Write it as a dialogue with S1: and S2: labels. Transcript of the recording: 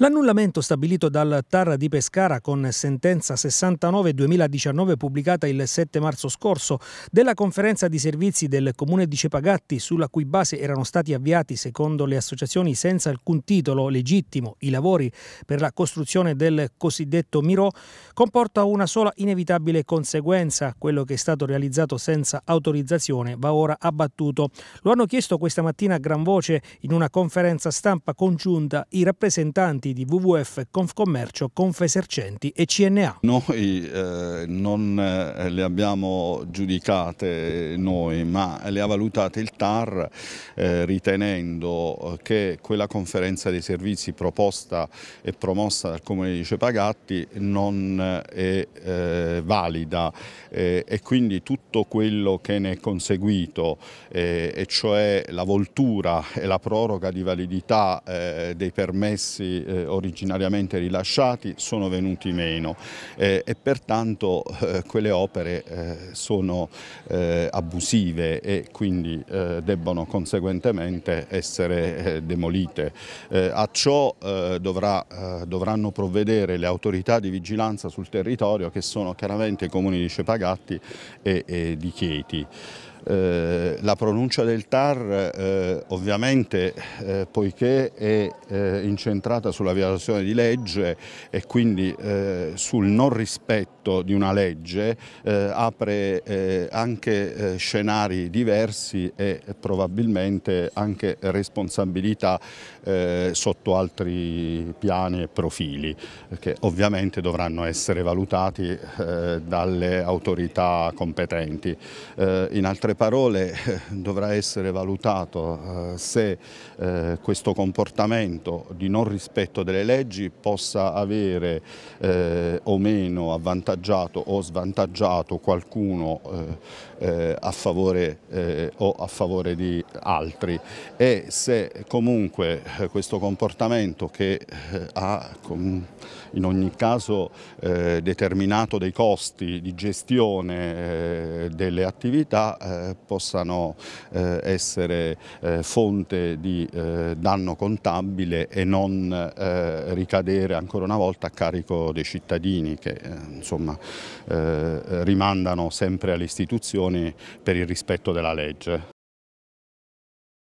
S1: L'annullamento stabilito dal Tarra di Pescara con sentenza 69-2019 pubblicata il 7 marzo scorso della conferenza di servizi del comune di Cepagatti sulla cui base erano stati avviati secondo le associazioni senza alcun titolo legittimo i lavori per la costruzione del cosiddetto Miro comporta una sola inevitabile conseguenza, quello che è stato realizzato senza autorizzazione va ora abbattuto. Lo hanno chiesto questa mattina a gran voce in una conferenza stampa congiunta i rappresentanti enti di WWF, Confcommercio, Confesercenti e CNA.
S2: Noi eh, non eh, le abbiamo giudicate noi, ma le ha valutate il TAR eh, ritenendo eh, che quella conferenza dei servizi proposta e promossa dal Comune di Cepagatti non eh, è eh, valida e quindi tutto quello che ne è conseguito, e cioè la voltura e la proroga di validità dei permessi eh, originariamente rilasciati sono venuti meno eh, e pertanto eh, quelle opere eh, sono eh, abusive e quindi debbono conseguentemente essere demolite. a ciò dovrà, dovranno provvedere le autorità di vigilanza sul territorio che sono chiaramente i comuni di Cepagatti e, e di Chieti. Eh, la pronuncia del TAR eh, ovviamente eh, poiché è eh, incentrata sulla violazione di legge e quindi eh, sul non rispetto di una legge apre anche scenari diversi e probabilmente anche responsabilità sotto altri piani e profili che ovviamente dovranno essere valutati dalle autorità competenti. in altre altre parole dovrà essere valutato eh, se eh, questo comportamento di non rispetto delle leggi possa avere eh, o meno avvantaggiato o svantaggiato qualcuno a favore o a favore di altri e se comunque questo comportamento che ha in ogni caso determinato dei costi di gestione delle attività possano eh, essere eh, fonte di eh, danno contabile e non eh, ricadere ancora una volta a carico dei cittadini che insomma, rimandano sempre alle istituzioni per il rispetto della legge.